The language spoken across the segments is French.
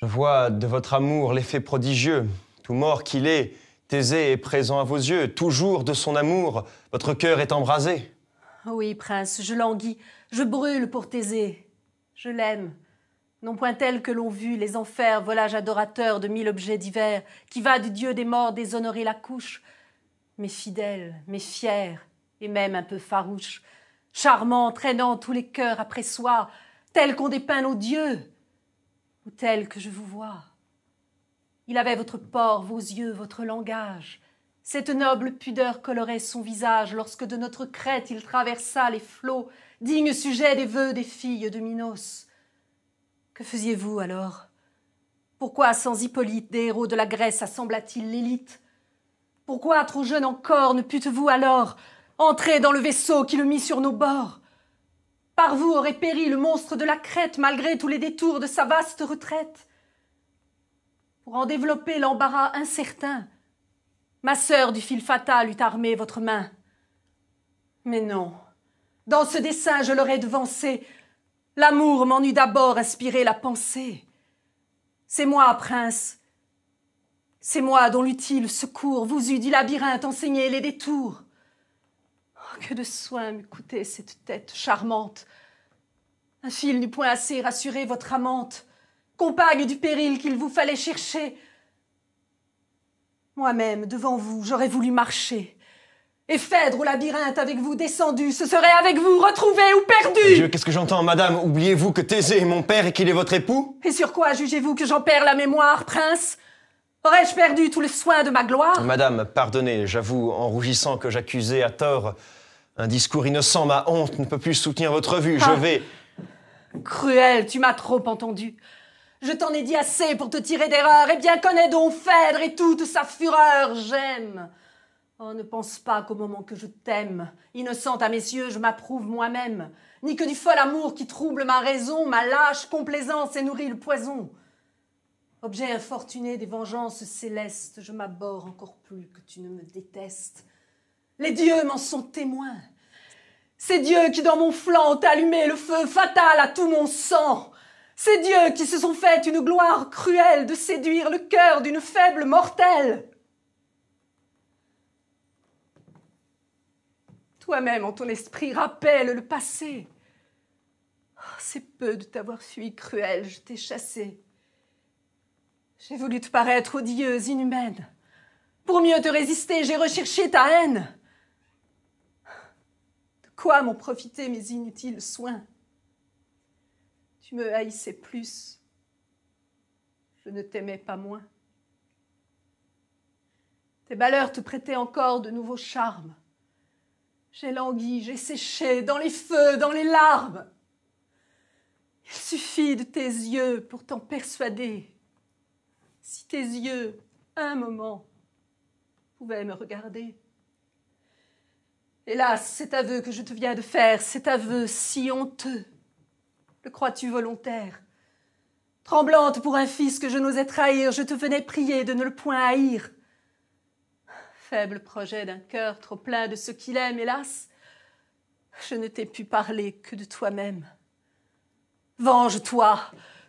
Je vois de votre amour l'effet prodigieux. Tout mort qu'il est, Thésée est présent à vos yeux. Toujours de son amour, votre cœur est embrasé. Ah oui, prince, je languis, je brûle pour Thésée. Je l'aime. Non point tel que l'on vu les enfers, volage adorateur de mille objets divers, qui va du dieu des morts déshonorer la couche, mais fidèle, mais fière, et même un peu farouche, charmant, traînant tous les cœurs après soi, tel qu'on dépeint nos dieux, tel que je vous vois. Il avait votre port, vos yeux, votre langage. Cette noble pudeur colorait son visage lorsque de notre crête il traversa les flots, digne sujet des vœux des filles de Minos. Que faisiez-vous alors Pourquoi sans Hippolyte des héros de la Grèce assembla-t-il l'élite Pourquoi trop jeune encore ne pûtes-vous alors entrer dans le vaisseau qui le mit sur nos bords par vous aurait péri le monstre de la crête malgré tous les détours de sa vaste retraite. Pour en développer l'embarras incertain, ma sœur du fil fatal eût armé votre main. Mais non, dans ce dessein je l'aurais devancé. L'amour m'en eût d'abord inspiré la pensée. C'est moi, prince, c'est moi dont l'utile secours vous eût du labyrinthe enseigné les détours que de soins m'eût cette tête charmante. Un fil n'eût point assez rassuré votre amante, compagne du péril qu'il vous fallait chercher. Moi-même, devant vous, j'aurais voulu marcher. Et Phèdre au labyrinthe avec vous descendu, ce serait avec vous retrouvé ou perdu qu'est-ce que j'entends, madame Oubliez-vous que Thésée est mon père et qu'il est votre époux Et sur quoi jugez-vous que j'en perds la mémoire, prince Aurais-je perdu tout le soin de ma gloire Madame, pardonnez, j'avoue, en rougissant que j'accusais à tort un discours innocent, ma honte ne peut plus soutenir votre vue. Ah. Je vais. Cruel, tu m'as trop entendu. Je t'en ai dit assez pour te tirer d'erreur. Eh bien, connais donc Phèdre et toute sa fureur. J'aime. Oh, ne pense pas qu'au moment que je t'aime, innocente à mes yeux, je m'approuve moi-même, ni que du fol amour qui trouble ma raison, ma lâche complaisance et nourrit le poison. Objet infortuné des vengeances célestes, je m'abhorre encore plus que tu ne me détestes. Les dieux m'en sont témoins. Ces dieux qui dans mon flanc ont allumé le feu fatal à tout mon sang. Ces dieux qui se sont fait une gloire cruelle de séduire le cœur d'une faible mortelle. Toi-même, en ton esprit, rappelle le passé. Oh, c'est peu de t'avoir fui cruel, je t'ai chassé. J'ai voulu te paraître odieuse, inhumaine. Pour mieux te résister, j'ai recherché ta haine quoi m'ont profité mes inutiles soins Tu me haïssais plus, je ne t'aimais pas moins. Tes valeurs te prêtaient encore de nouveaux charmes. J'ai langui, j'ai séché dans les feux, dans les larmes. Il suffit de tes yeux pour t'en persuader. Si tes yeux, un moment, pouvaient me regarder. Hélas, cet aveu que je te viens de faire, cet aveu si honteux, le crois-tu volontaire Tremblante pour un fils que je n'osais trahir, je te venais prier de ne le point haïr. Faible projet d'un cœur trop plein de ce qu'il aime, hélas, je ne t'ai pu parler que de toi-même. Venge-toi,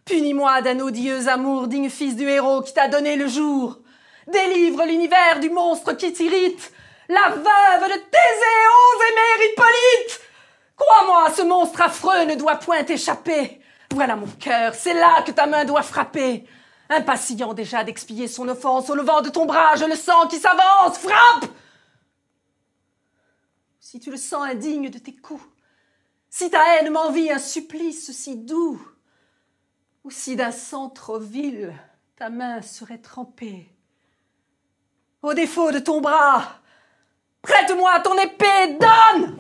punis-moi d'un odieux amour, digne fils du héros qui t'a donné le jour. Délivre l'univers du monstre qui t'irrite, la veuve de Thésée, et Hippolyte Crois-moi, ce monstre affreux ne doit point échapper. Voilà mon cœur, c'est là que ta main doit frapper. Impatient déjà d'expier son offense, au levant de ton bras, je le sens qui s'avance, frappe Si tu le sens indigne de tes coups, si ta haine m'envie un supplice si doux, ou si d'un sang trop vil ta main serait trempée, au défaut de ton bras, Prête-moi ton épée, donne